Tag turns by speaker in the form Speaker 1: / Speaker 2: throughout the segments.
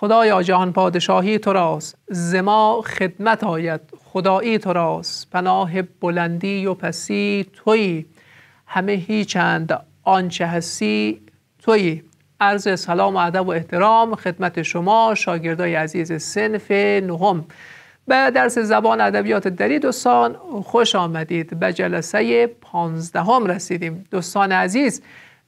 Speaker 1: خدایا جهان پادشاهی تو راست زما خدمت آید خدایی تو راست پناه بلندی و پسی تویی همه هیچند آنچه هستی تویی عرض سلام و ادب و احترام خدمت شما شاگردای عزیز سنف نهم به درس زبان ادبیات دری دوستان خوش آمدید به جلسه پانزدهم رسیدیم دوستان عزیز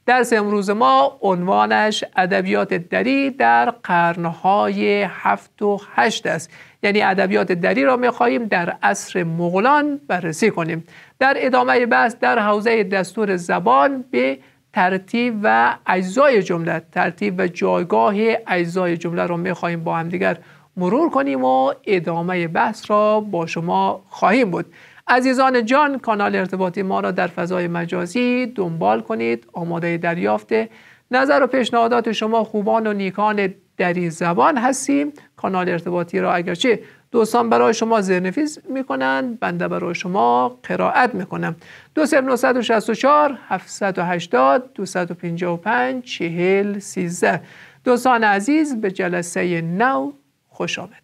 Speaker 1: درس امروز ما عنوانش ادبیات دری در قرنهای هفت و هشت است یعنی ادبیات دری را میخواهیم در عصر مغلان بررسی کنیم در ادامه بحث در حوزه دستور زبان به ترتیب و اجزای جمله ترتیب و جایگاه اجزای جمله را میخواهیم با همدیگر مرور کنیم و ادامه بحث را با شما خواهیم بود عزیزان جان کانال ارتباطی ما را در فضای مجازی دنبال کنید آماده دریافت نظر و پیشنهادات شما خوبان و نیکان دری زبان هستیم کانال ارتباطی را اگرچه دوستان برای شما زیرنفیس میکنند بنده برای شما قرائت میکنم 2964 780 255 40 دوستان عزیز به جلسه نو خوش آمدید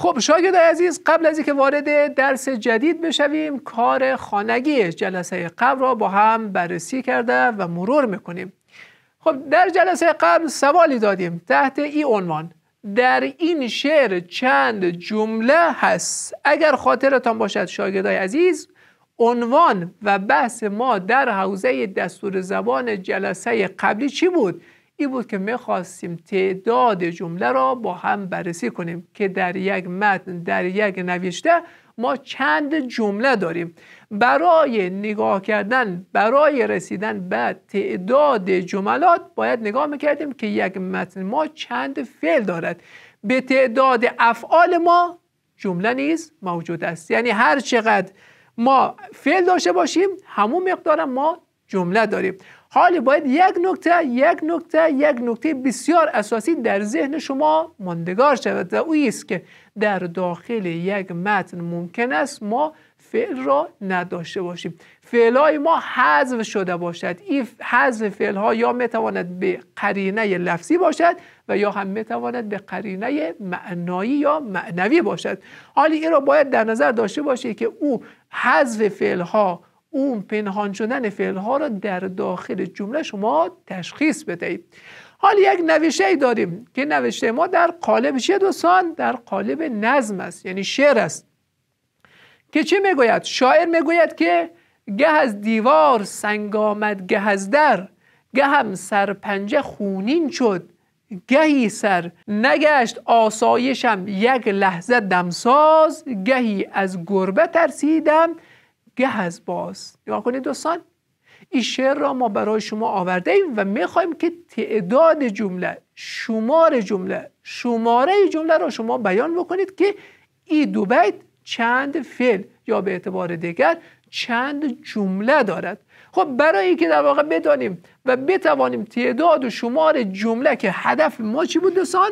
Speaker 1: خب شاگرد عزیز قبل از اینکه وارد درس جدید بشویم کار خانگی جلسه قبل را با هم بررسی کرده و مرور میکنیم خب در جلسه قبل سوالی دادیم تحت این عنوان در این شعر چند جمله هست اگر خاطرتان باشد شاگردای عزیز عنوان و بحث ما در حوزه دستور زبان جلسه قبلی چی بود این بود که میخواستیم تعداد جمله را با هم بررسی کنیم که در یک متن در یک نوشته ما چند جمله داریم برای نگاه کردن برای رسیدن به تعداد جملات باید نگاه میکردیم که یک متن ما چند فعل دارد به تعداد افعال ما جمله نیز موجود است یعنی هر چقدر ما فعل داشته باشیم همون مقدار ما جمله داریم حالی باید یک نکته یک نکته یک نکته بسیار اساسی در ذهن شما ماندگار شود و است که در داخل یک متن ممکن است ما فعل را نداشته باشیم فعل های ما حذف شده باشد این حذف فعل ها یا میتواند به قرینه لفظی باشد و یا هم میتواند به قرینه معنایی یا معنوی باشد حالی این را باید در نظر داشته باشید که او حذف فعل ها اون پنهان شدن فعلها را در داخل جمله شما تشخیص بدهید حال یک نوشته ای داریم که نوشته ما در قالب چه دوستان در قالب نظم است یعنی شعر است که چه میگوید شاعر میگوید که گه از دیوار سنگ آمد گه از در گه هم سرپنجه خونین شد گهی سر نگشت آسایشم یک لحظه دمساز گهی از گربه ترسیدم گه از باز نگاه کنید دوستان این شعر را ما برای شما آورده ایم و میخواهیم که تعداد جمله شمار جمله شماره جمله را شما بیان بکنید که این دو بیت چند فعل یا به اعتبار دیگر چند جمله دارد خب برای اینکه در واقع بدانیم و بتوانیم تعداد و شمار جمله که هدف ما چی بود دوستان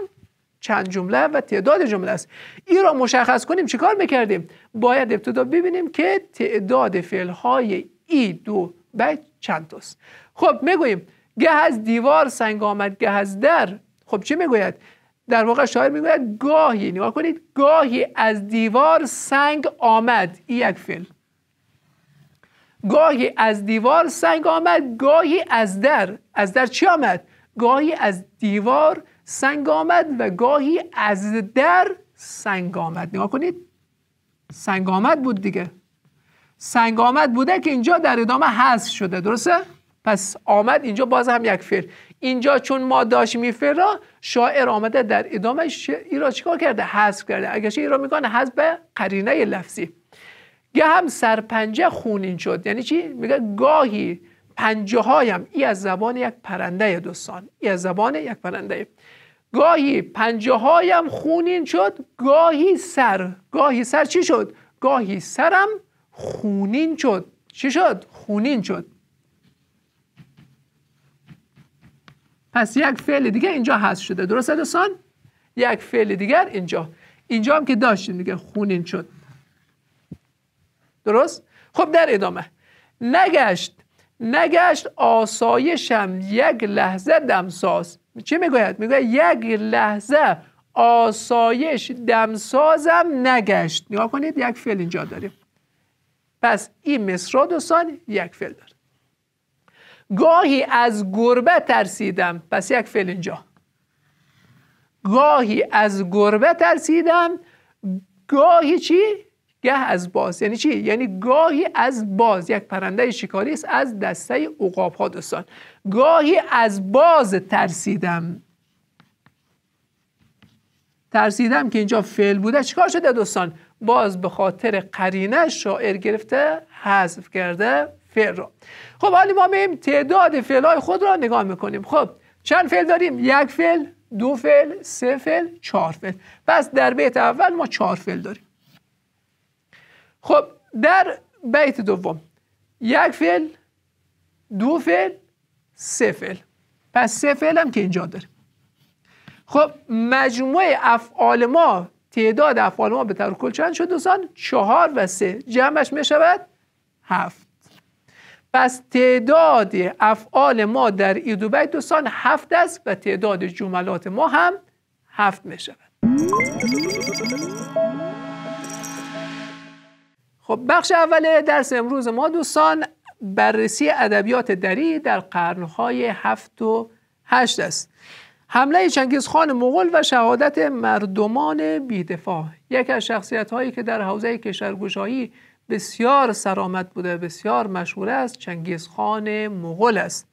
Speaker 1: چند جمله و تعداد جمله است این را مشخص کنیم چیکار میکردیم باید ابتدا ببینیم که تعداد فعل های ای دو به چند خب میگوییم گه از دیوار سنگ آمد گه از در خب چی میگوید در واقع شاعر میگوید گاهی نگاه کنید گاهی از دیوار سنگ آمد این یک فعل گاهی از دیوار سنگ آمد گاهی از در از در چی آمد گاهی از دیوار سنگ آمد و گاهی از در سنگ آمد نگاه کنید سنگ آمد بود دیگه سنگ آمد بوده که اینجا در ادامه حذف شده درسته؟ پس آمد اینجا باز هم یک فعل اینجا چون ما داشتیم می را شاعر آمده در ادامه ایرا را چیکار کرده حذف کرده اگه ای را میکنه حذف به قرینه لفظی گه هم سرپنجه خونین شد یعنی چی میگه گاهی پنجه هایم از زبان یک پرنده دوستان ای از زبان یک پرنده گاهی پنجه هایم خونین شد گاهی سر گاهی سر چی شد؟ گاهی سرم خونین شد چی شد؟ خونین شد پس یک فعل دیگه اینجا هست شده درسته دوستان؟ یک فعل دیگر اینجا اینجا هم که داشتیم دیگه خونین شد درست؟ خب در ادامه نگشت نگشت آسایشم یک لحظه دمساز چی میگوید؟ میگوید یک لحظه آسایش دمسازم نگشت نگاه کنید یک فعل اینجا داریم پس این مصرا دوستان یک فعل داره گاهی از گربه ترسیدم پس یک فعل اینجا گاهی از گربه ترسیدم گاهی چی؟ گه از باز یعنی چی یعنی گاهی از باز یک پرنده شکاری است از دسته عقاب ها دوستان گاهی از باز ترسیدم ترسیدم که اینجا فعل بوده چیکار شده دوستان باز به خاطر قرینه شاعر گرفته حذف کرده فعل را خب حالا ما میم تعداد فعل های خود را نگاه میکنیم خب چند فعل داریم یک فعل دو فعل سه فعل چهار فعل پس در بیت اول ما چهار فعل داریم خب در بیت دوم یک فعل دو فعل سه فعل پس سه فعل هم که اینجا داریم خب مجموع افعال ما تعداد افعال ما به طور کل چند شد دوستان چهار و سه جمعش می شود هفت پس تعداد افعال ما در این دو بیت دوستان هفت است و تعداد جملات ما هم هفت می شود خب بخش اول درس امروز ما دوستان بررسی ادبیات دری در قرنهای هفت و هشت است حمله چنگیز خان مغول و شهادت مردمان بیدفاع یکی از شخصیت هایی که در حوزه کشورگشایی بسیار سرآمد بوده بسیار مشهور است چنگیزخان خان مغول است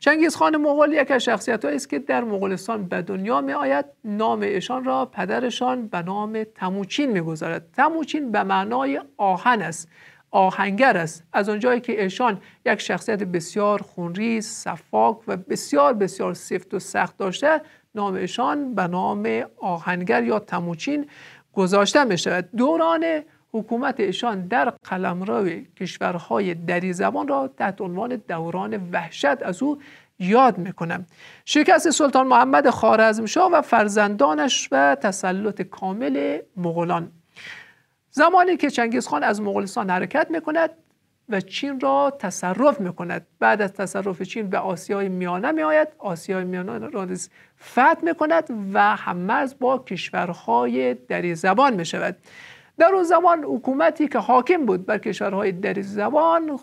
Speaker 1: چنگیز خان مغول یک از شخصیت است که در مغولستان به دنیا می آید نام ایشان را پدرشان به نام تموچین میگذارد تموچین به معنای آهن است آهنگر است از اونجایی که ایشان یک شخصیت بسیار خونریز صفاق و بسیار بسیار سفت و سخت داشته نام ایشان به نام آهنگر یا تموچین گذاشته می شود دوران حکومت ایشان در قلمرو کشورهای دری زبان را تحت عنوان دوران وحشت از او یاد میکنم شکست سلطان محمد خارزمشاه و فرزندانش و تسلط کامل مغولان زمانی که خان از مغولستان حرکت میکند و چین را تصرف میکند بعد از تصرف چین به آسیای میانه میآید آسیای میانه را فتح میکند و هممرز با کشورهای دری زبان میشود در اون زمان حکومتی که حاکم بود بر کشورهای در زمان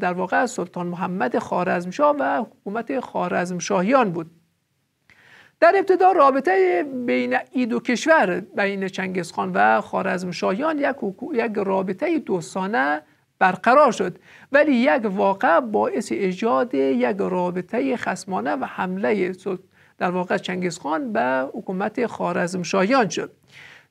Speaker 1: در واقع سلطان محمد خارزمشاه و حکومت خارزمشاهیان بود در ابتدا رابطه بین ای دو کشور بین چنگیزخان و خارزمشاهیان یک, یک رابطه دوستانه برقرار شد ولی یک واقع باعث ایجاد یک رابطه خسمانه و حمله در واقع چنگیزخان به حکومت خارزمشاهیان شد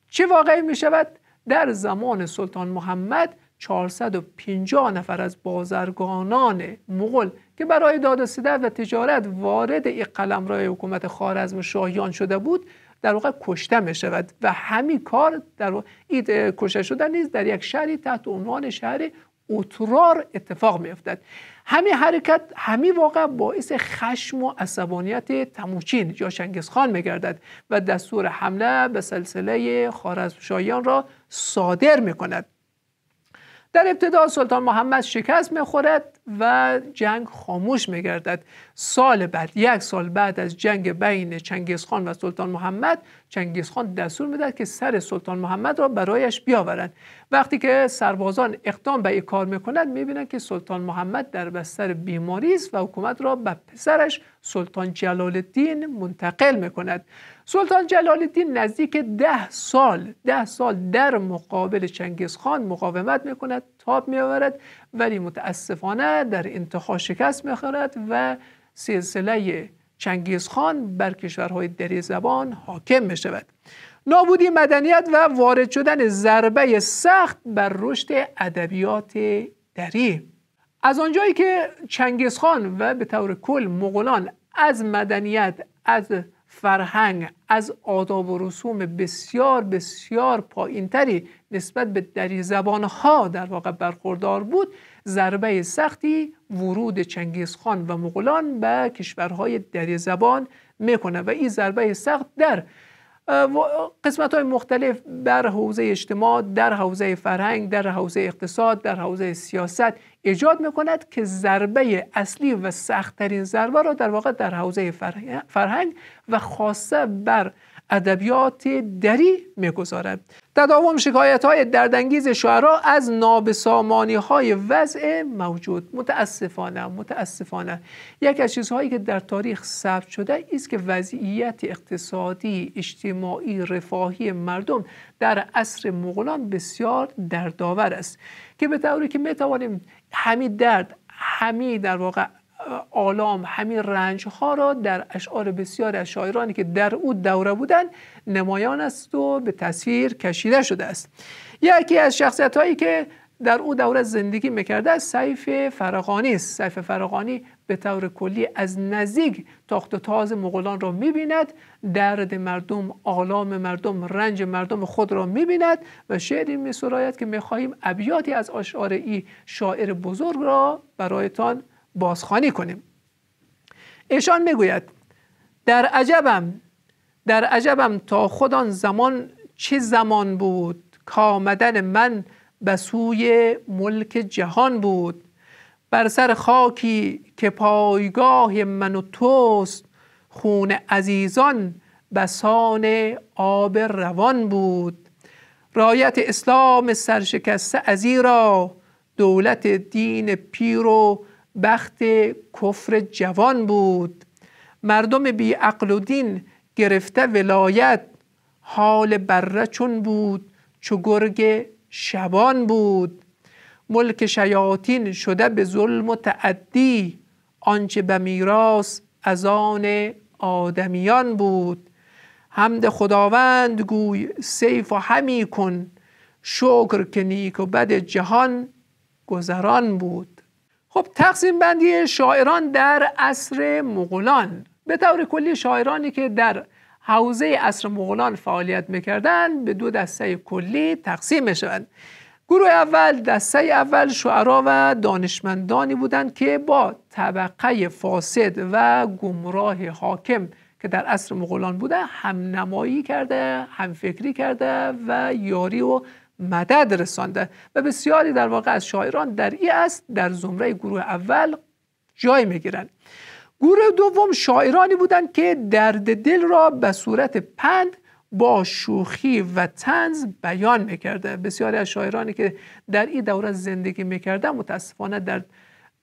Speaker 1: چه واقعی می شود در زمان سلطان محمد 450 نفر از بازرگانان مغل که برای داد و و تجارت وارد این رای حکومت خارزم شاهیان شده بود در واقع کشته می شود و همین کار در این کشته شدن نیز در یک شهری تحت عنوان شهر اوترار اتفاق می افتد همین حرکت همین واقع باعث خشم و عصبانیت تموچین یا شنگسخان می گردد و دستور حمله به سلسله شاهیان را صادر میکند در ابتدا سلطان محمد شکست میخورد و جنگ خاموش میگردد سال بعد یک سال بعد از جنگ بین چنگیزخان و سلطان محمد چنگیزخان دستور میدهد که سر سلطان محمد را برایش بیاورند وقتی که سربازان اقدام به این کار میکنند میبینند که سلطان محمد در بستر بیماری است و حکومت را به پسرش سلطان جلال الدین منتقل میکند سلطان جلال الدین نزدیک ده سال ده سال در مقابل چنگیزخان مقاومت میکند تاب میآورد ولی متاسفانه در انتخاب شکست میخورد و سلسله چنگیز خان بر کشورهای دری زبان حاکم میشود. نابودی مدنیت و وارد شدن ضربه سخت بر رشد ادبیات دری از آنجایی که چنگیز خان و به طور کل مغولان از مدنیت از فرهنگ از آداب و رسوم بسیار بسیار پایینتری نسبت به دری زبانها در واقع برخوردار بود ضربه سختی ورود چنگیز خان و مغولان به کشورهای دری زبان میکنه و این ضربه سخت در قسمت های مختلف بر حوزه اجتماع در حوزه فرهنگ در حوزه اقتصاد در حوزه سیاست ایجاد میکند که ضربه اصلی و سختترین ضربه را در واقع در حوزه فرهنگ و خاصه بر ادبیات دری میگذارد تداوم شکایت های دردنگیز شعرا از نابسامانی های وضع موجود متاسفانه متاسفانه یک از چیزهایی که در تاریخ ثبت شده است که وضعیت اقتصادی اجتماعی رفاهی مردم در عصر مغولان بسیار دردآور است که به طوری که می توانیم درد همی در واقع آلام همین رنج ها را در اشعار بسیاری از شاعرانی که در او دوره بودند نمایان است و به تصویر کشیده شده است یکی از شخصیت هایی که در او دوره زندگی میکرده است سیف فرقانی است سیف فرقانی به طور کلی از نزدیک تاخت و تاز مغولان را میبیند درد مردم آلام مردم رنج مردم خود را میبیند و شعری میسراید که میخواهیم ابیاتی از اشعار ای شاعر بزرگ را برایتان بازخانی کنیم ایشان میگوید در عجبم در عجبم تا خودان زمان چه زمان بود کامدن آمدن من به سوی ملک جهان بود بر سر خاکی که پایگاه من و توست خون عزیزان بسان آب روان بود رایت اسلام سرشکسته را دولت دین پیرو و بخت کفر جوان بود مردم بی عقل و دین گرفته ولایت حال بره چون بود چو گرگ شبان بود ملک شیاطین شده به ظلم و تعدی آنچه به میراث از آن آدمیان بود حمد خداوند گوی سیف و همی کن شکر که نیک و بد جهان گذران بود خب تقسیم بندی شاعران در عصر مغولان به طور کلی شاعرانی که در حوزه عصر مغولان فعالیت میکردن به دو دسته کلی تقسیم میشوند گروه اول دسته اول شعرا و دانشمندانی بودند که با طبقه فاسد و گمراه حاکم که در عصر مغولان بوده هم نمایی کرده هم فکری کرده و یاری و مدد رسانده و بسیاری در واقع از شاعران در ای است در زمره گروه اول جای میگیرند گروه دوم شاعرانی بودند که درد دل را به صورت پند با شوخی و تنز بیان میکرده بسیاری از شاعرانی که در این دوره زندگی میکردن متاسفانه در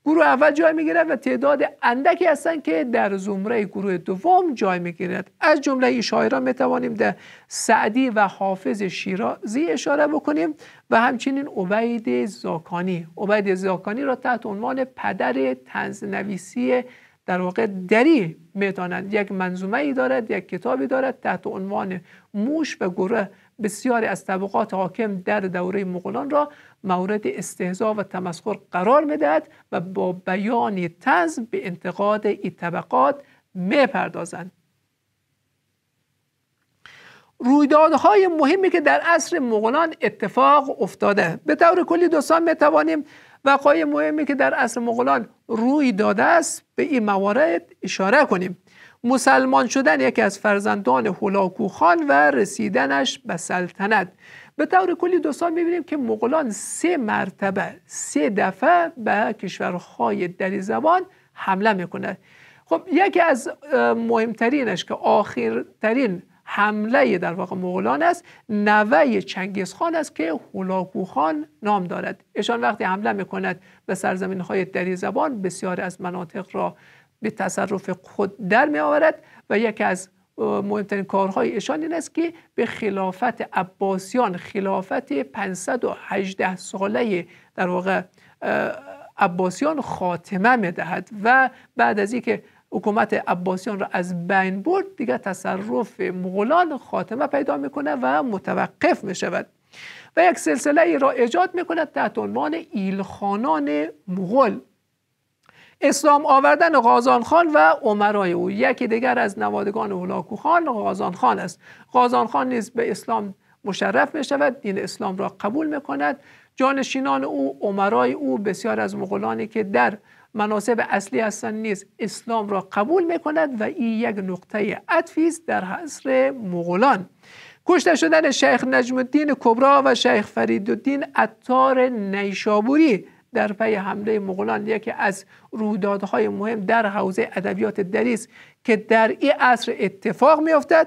Speaker 1: گروه اول جای میگیرد و تعداد اندکی هستند که در زمره گروه دوم جای میگیرد از جمله شاعران میتوانیم در سعدی و حافظ شیرازی اشاره بکنیم و همچنین عبید زاکانی عبید زاکانی را تحت عنوان پدر نویسی در واقع دری میدانند یک منظومه ای دارد یک کتابی دارد تحت عنوان موش و گروه بسیاری از طبقات حاکم در دوره مغولان را مورد استهزا و تمسخر قرار میدهد و با بیان تز به انتقاد این طبقات میپردازند رویدادهای مهمی که در عصر مغولان اتفاق افتاده به طور کلی دوستان میتوانیم توانیم وقایع مهمی که در عصر مغولان روی داده است به این موارد اشاره کنیم مسلمان شدن یکی از فرزندان هلاکوخان خان و رسیدنش به سلطنت به طور کلی دوستان میبینیم که مغولان سه مرتبه سه دفعه به کشورهای دری زبان حمله میکنند خب یکی از مهمترینش که آخرترین حمله در واقع مغولان است نوه چنگیز خان است که هولاکو خان نام دارد ایشان وقتی حمله میکند به سرزمین های دری زبان بسیار از مناطق را به تصرف خود در می آورد و یکی از مهمترین کارهای ایشان این است که به خلافت عباسیان خلافت 518 ساله در واقع عباسیان خاتمه دهد و بعد از اینکه حکومت عباسیان را از بین برد دیگر تصرف مغولان خاتمه پیدا میکنه و متوقف میشود و یک سلسله را ایجاد میکند تحت عنوان ایلخانان مغول اسلام آوردن خان و عمرای او یکی دیگر از نوادگان هلاکو خان خان است خان نیز به اسلام مشرف می شود دین اسلام را قبول می کند جانشینان او عمرای او بسیار از مغولانی که در مناسب اصلی هستند نیز اسلام را قبول می کند و این یک نقطه عطفی است در حصر مغولان کشته شدن شیخ نجم الدین کبرا و شیخ فرید الدین عطار نیشابوری در پی حمله مغولان یکی از رویدادهای مهم در حوزه ادبیات دریس که در این عصر اتفاق میافتد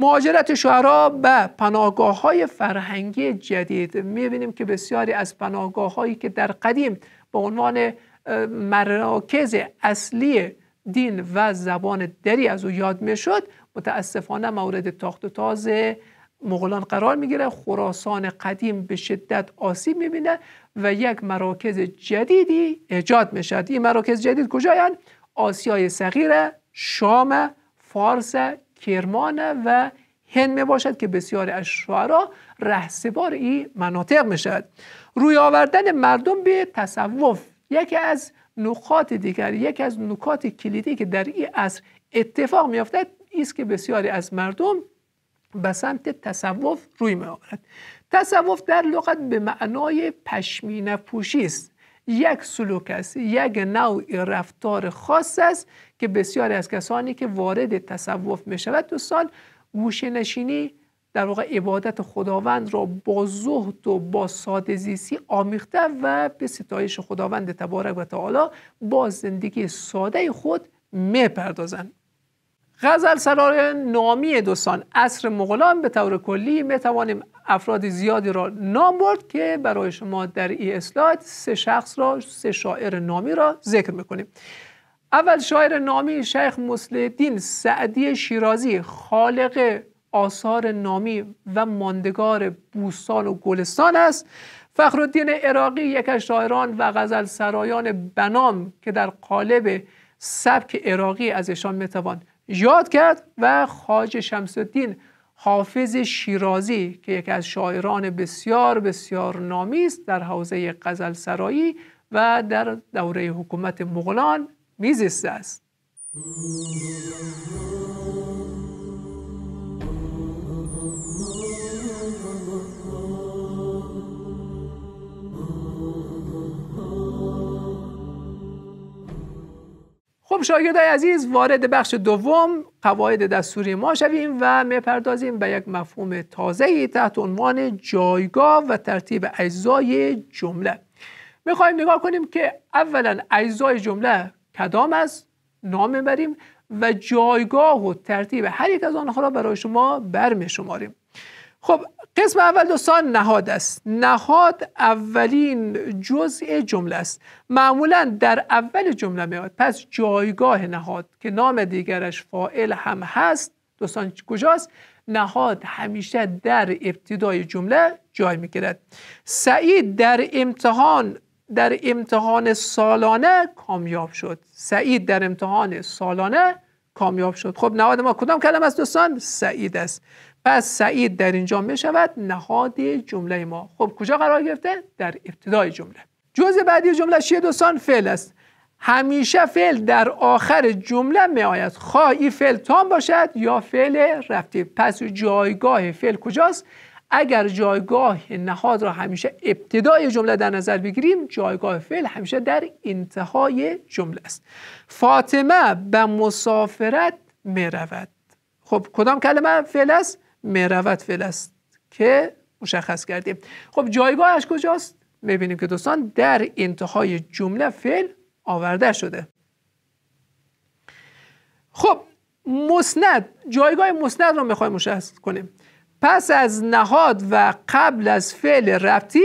Speaker 1: مهاجرت شعرا به پناهگاه های فرهنگی جدید میبینیم که بسیاری از پناهگاه هایی که در قدیم به عنوان مراکز اصلی دین و زبان دری از او یاد میشد متاسفانه مورد تاخت و تاز مغولان قرار میگیره خراسان قدیم به شدت آسیب میبینه و یک مراکز جدیدی ایجاد شد این مراکز جدید کجایند آسیای صغیر شام فارس کرمان و هند می باشد که بسیار از شعرا رهسپار این مناطق می شد روی آوردن مردم به تصوف یکی از نقاط دیگر یکی از نکات کلیدی که در این عصر اتفاق می افتد است که بسیاری از مردم به سمت تصوف روی می آورد تصوف در لغت به معنای پشمینه پوشی است یک سلوک است یک نوع رفتار خاص است که بسیاری از کسانی که وارد تصوف می شود دوستان گوشه نشینی در واقع عبادت خداوند را با زهد و با ساده زیستی آمیخته و به ستایش خداوند تبارک و تعالی با زندگی ساده خود میپردازند غزل سرای نامی دوستان اصر مغلان به طور کلی میتوانیم افراد زیادی را نام برد که برای شما در این اسلاید سه شخص را سه شاعر نامی را ذکر میکنیم اول شاعر نامی شیخ مسلدین سعدی شیرازی خالق آثار نامی و ماندگار بوستان و گلستان است فخرالدین عراقی یک از شاعران و غزل سرایان بنام که در قالب سبک عراقی از ایشان میتوان یاد کرد و خاج شمس حافظ شیرازی که یکی از شاعران بسیار بسیار نامی است در حوزه قزل سرایی و در دوره حکومت مغلان میزیسته است خب شاگردای عزیز وارد بخش دوم قواعد دستوری ما شویم و میپردازیم به یک مفهوم تازه تحت عنوان جایگاه و ترتیب اجزای جمله میخوایم نگاه کنیم که اولا اجزای جمله کدام از نام بریم و جایگاه و ترتیب هر یک از آنها را برای شما برمی شماریم خب قسم اول دوستان نهاد است نهاد اولین جزء جمله است معمولا در اول جمله میاد پس جایگاه نهاد که نام دیگرش فائل هم هست دوستان کجاست نهاد همیشه در ابتدای جمله جای میگیرد سعید در امتحان در امتحان سالانه کامیاب شد سعید در امتحان سالانه کامیاب شد خب نهاد ما کدام کلمه است دوستان سعید است پس سعید در اینجا می شود نهاد جمله ما خب کجا قرار گرفته در ابتدای جمله جزء بعدی جمله چیه دوستان فعل است همیشه فعل در آخر جمله می آید خواه فعل تام باشد یا فعل رفتی پس جایگاه فعل کجاست اگر جایگاه نهاد را همیشه ابتدای جمله در نظر بگیریم جایگاه فعل همیشه در انتهای جمله است فاطمه به مسافرت می رود خب کدام کلمه فعل است مرود فعل است که مشخص کردیم خب جایگاهش کجاست میبینیم که دوستان در انتهای جمله فعل آورده شده خب مسند جایگاه مسند رو میخوایم مشخص کنیم پس از نهاد و قبل از فعل ربطی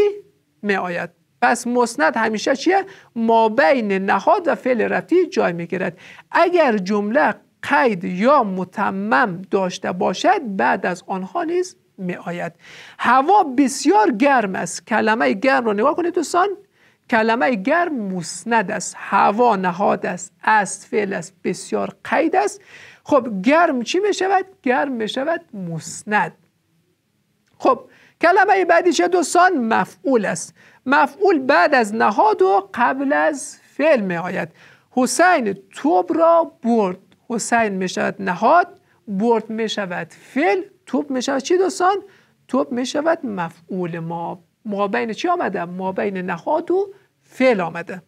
Speaker 1: می آید پس مسند همیشه چیه؟ ما بین نهاد و فعل ربطی جای میگیرد اگر جمله قید یا متمم داشته باشد بعد از آنها نیز می آید هوا بسیار گرم است کلمه گرم رو نگاه کنید دوستان کلمه گرم مسند است هوا نهاد است است فعل است بسیار قید است خب گرم چی می شود؟ گرم می شود مسند خب کلمه بعدی چه دوستان مفعول است مفعول بعد از نهاد و قبل از فعل می آید حسین توب را برد حسین میشود نهاد برد میشود فعل توپ میشود چی دوستان توپ میشود مفعول ما ما بین چی آمده ما بین نهاد و فعل آمده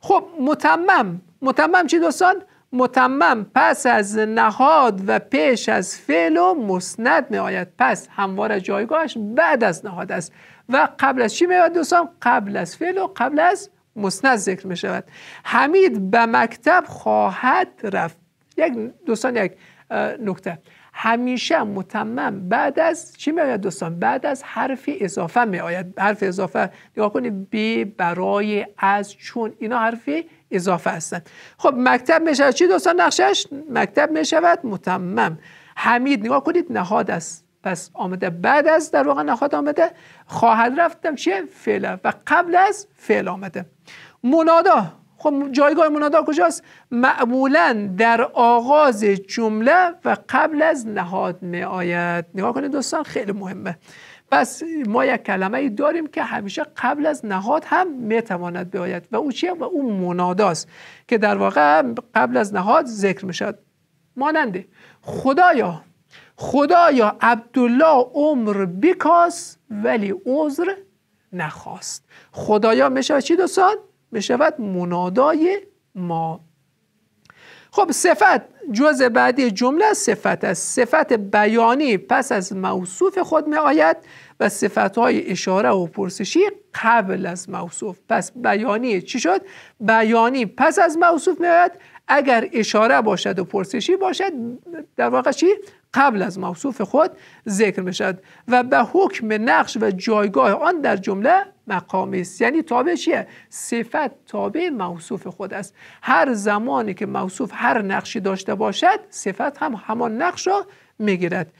Speaker 1: خب متمم متمم چی دوستان متمم پس از نهاد و پیش از فعل و مسند می آید پس هموار جایگاهش بعد از نهاد است و قبل از چی می آید دوستان قبل از فعل و قبل از مسند ذکر می شود حمید به مکتب خواهد رفت یک دوستان یک نکته همیشه متمم بعد از چی می آید دوستان بعد از حرف اضافه می آید حرف اضافه نگاه کنید بی برای از چون اینا حرف اضافه هستند خب مکتب می شود چی دوستان نقشش مکتب می شود متمم حمید نگاه کنید نهاد است پس آمده بعد از در واقع نهاد آمده خواهد رفتم چیه؟ فعل و قبل از فعل آمده منادا خب جایگاه منادا کجاست معمولا در آغاز جمله و قبل از نهاد می آید نگاه کنید دوستان خیلی مهمه پس ما یک کلمه ای داریم که همیشه قبل از نهاد هم میتواند بیاید و او چیه و او مناداست که در واقع قبل از نهاد ذکر می شود ماننده خدایا خدایا عبدالله عمر بکاس ولی عذر نخواست خدایا میشود چی دوستان؟ میشود منادای ما خب صفت جز بعدی جمله صفت است صفت بیانی پس از موصوف خود می آید و صفت های اشاره و پرسشی قبل از موصوف پس بیانی چی شد؟ بیانی پس از موصوف می آید اگر اشاره باشد و پرسشی باشد در واقع چی قبل از موصوف خود ذکر میشود. و به حکم نقش و جایگاه آن در جمله مقامی است یعنی تابع چیه صفت تابع موصوف خود است هر زمانی که موصوف هر نقشی داشته باشد صفت هم همان نقش را میگیرد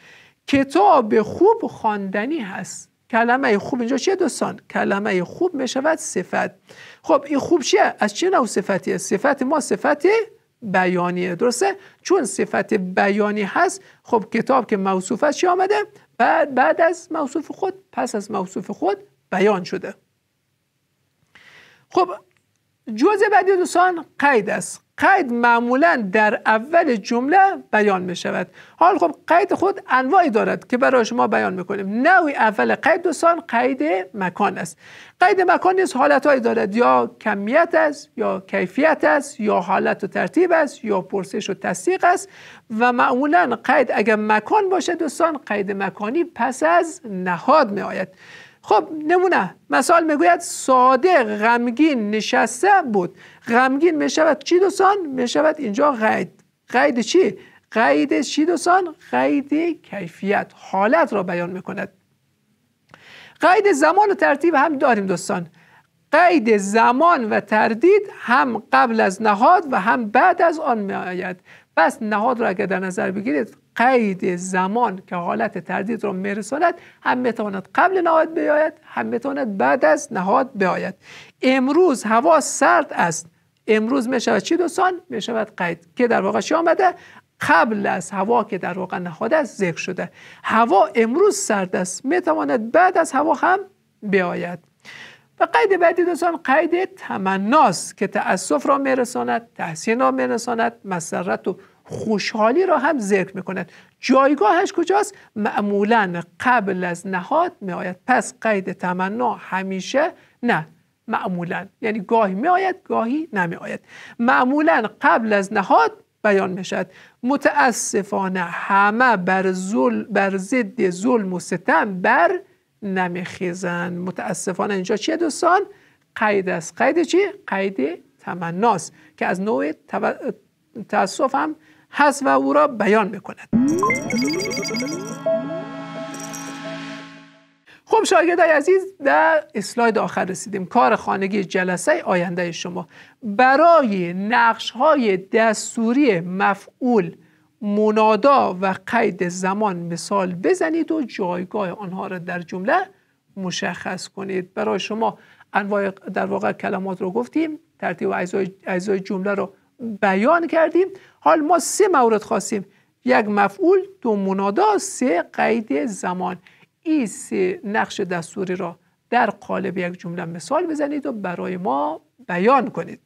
Speaker 1: کتاب خوب خواندنی هست کلمه خوب اینجا چیه دوستان کلمه خوب میشود صفت خب این خوب چیه از چه نوع صفتیه صفت ما صفت بیانیه درسته چون صفت بیانی هست خب کتاب که است چی آمده بعد بعد از موصوف خود پس از موصوف خود بیان شده خب جزء بعدی دوستان قید است قید معمولا در اول جمله بیان می شود حال خب قید خود انواعی دارد که برای شما بیان میکنیم نوع اول قید دوستان قید مکان است قید مکان نیز حالتهایی دارد یا کمیت است یا کیفیت است یا حالت و ترتیب است یا پرسش و تصدیق است و معمولا قید اگر مکان باشد دوستان قید مکانی پس از نهاد می آید خب نمونه مثال میگوید صادق غمگین نشسته بود غمگین میشود چی دوستان میشود اینجا قید قید چی قید چی دوستان قید کیفیت حالت را بیان میکند قید زمان و ترتیب هم داریم دوستان قید زمان و تردید هم قبل از نهاد و هم بعد از آن می آید پس نهاد را اگر در نظر بگیرید قید زمان که حالت تردید را میرساند هم میتواند قبل نهاد بیاید هم میتواند بعد از نهاد بیاید امروز هوا سرد است امروز میشود چی دوستان میشود قید که در واقع چی آمده قبل از هوا که در واقع نهاد است ذکر شده هوا امروز سرد است میتواند بعد از هوا هم بیاید و قید بعدی دوستان قید تمناست که تأسف را میرساند تحسین را میرساند مسرت و خوشحالی را هم ذکر میکنند جایگاهش کجاست معمولا قبل از نهاد میآید پس قید تمنا همیشه نه معمولا یعنی گاهی میآید گاهی نمیآید معمولا قبل از نهاد بیان میشود. متاسفانه همه بر زل بر ضد ظلم و ستم بر خیزن متاسفانه اینجا چیه دوستان قید است قید چی قید تمناست که از نوع هم هست و او را بیان میکند خب شاگردای عزیز در اسلاید آخر رسیدیم کار خانگی جلسه آینده شما برای نقش های دستوری مفعول منادا و قید زمان مثال بزنید و جایگاه آنها را در جمله مشخص کنید برای شما انواع در واقع کلمات رو گفتیم ترتیب اعضای جمله رو بیان کردیم حال ما سه مورد خواستیم یک مفعول دو منادا سه قید زمان این سه نقش دستوری را در قالب یک جمله مثال بزنید و برای ما بیان کنید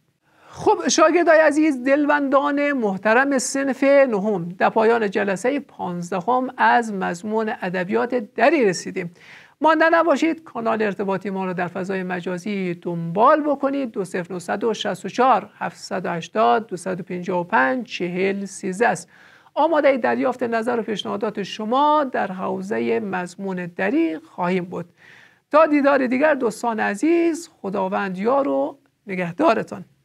Speaker 1: خب شاگردای عزیز دلوندان محترم صنف نهم در پایان جلسه پانزدهم از مضمون ادبیات دری رسیدیم مانده نباشید کانال ارتباطی ما را در فضای مجازی دنبال بکنید 20964 780 255 40 13 است آماده دریافت نظر و پیشنهادات شما در حوزه مضمون دری خواهیم بود تا دیدار دیگر دوستان عزیز خداوند یار و نگهدارتان